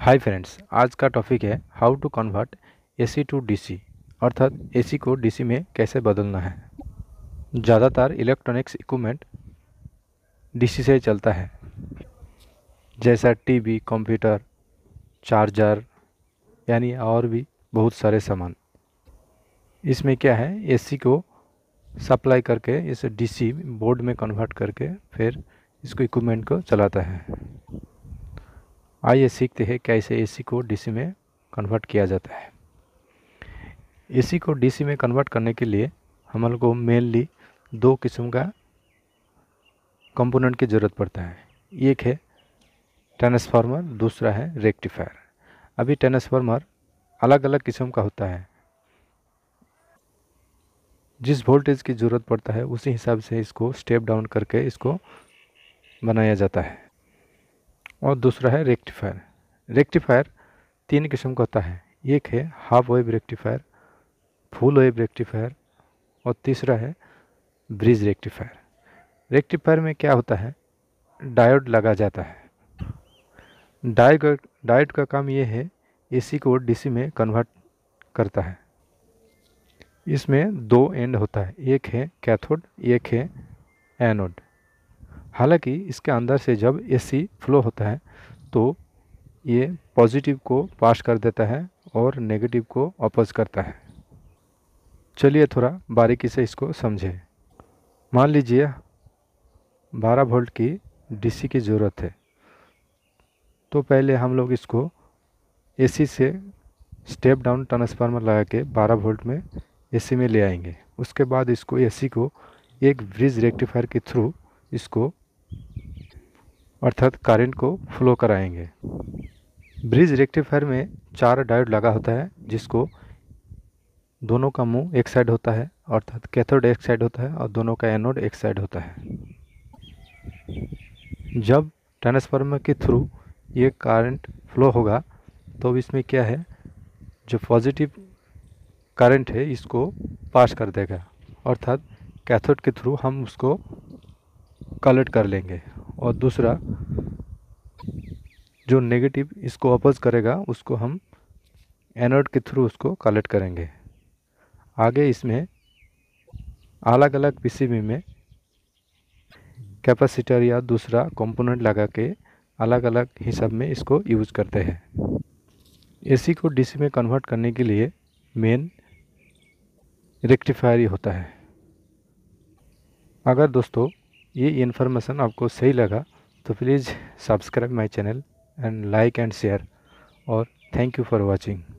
hi friends आज का topic है how to convert AC to DC अर्थात एसी को डीसी में कैसे बदलना है ज़्यादातर इलेक्ट्रॉनिक्स इक्विपमेंट डीसी से चलता है जैसा टीवी, कंप्यूटर चार्जर यानी और भी बहुत सारे सामान इसमें क्या है एसी को सप्लाई करके इसे डीसी बोर्ड में कन्वर्ट करके फिर इसको इक्विपमेंट को चलाता है आइए सीखते हैं कैसे एसी को डीसी में कन्वर्ट किया जाता है एसी को डीसी में कन्वर्ट करने के लिए हम लोग को मेनली दो किस्म का कंपोनेंट की ज़रूरत पड़ता है एक है ट्रांसफार्मर दूसरा है रेक्टिफायर अभी ट्रांसफार्मर अलग अलग किस्म का होता है जिस वोल्टेज की ज़रूरत पड़ता है उसी हिसाब से इसको स्टेप डाउन करके इसको बनाया जाता है और दूसरा है रेक्टिफायर रेक्टिफायर तीन किस्म का होता है एक है half wave rectifier full wave rectifier और तीसरा है ब्रिज रेक्टिफायर रेक्टिफायर में क्या होता है डायोड लगा जाता है डाय का डायोड का काम ये है एसी को डीसी में कन्वर्ट करता है इसमें दो एंड होता है एक है कैथोड एक है एनोड हालांकि इसके अंदर से जब एसी फ्लो होता है तो ये पॉजिटिव को पास कर देता है और नेगेटिव को अपोज करता है चलिए थोड़ा बारीकी से इसको समझें मान लीजिए 12 वोल्ट की डीसी की ज़रूरत है तो पहले हम लोग इसको एसी से स्टेप डाउन ट्रांसफार्मर लगा के 12 वोल्ट में एसी में ले आएंगे उसके बाद इसको एसी को एक ब्रिज रेक्टिफायर के थ्रू इसको अर्थात करंट को फ्लो कराएंगे ब्रिज रेक्टिफायर में चार डायोड लगा होता है जिसको दोनों का मुंह एक साइड होता है अर्थात कैथोड एक साइड होता है और दोनों का एनोड एक साइड होता है जब ट्रांसफार्मर के थ्रू ये करंट फ्लो होगा तो इसमें क्या है जो पॉजिटिव करंट है इसको पास कर देगा अर्थात कैथोड के थ्रू हम उसको कलेक्ट कर लेंगे और दूसरा जो नेगेटिव इसको अपोज करेगा उसको हम एनोड के थ्रू उसको कलेक्ट करेंगे आगे इसमें अलग अलग पीसीबी में कैपेसिटर या दूसरा कंपोनेंट लगा के अलग अलग हिसाब में इसको यूज़ करते हैं एसी को डीसी में कन्वर्ट करने के लिए मेन रेक्टिफायर ही होता है अगर दोस्तों ये इन्फॉर्मेशन आपको सही लगा तो please subscribe my channel and like and share और थैंक यू फॉर वाचिंग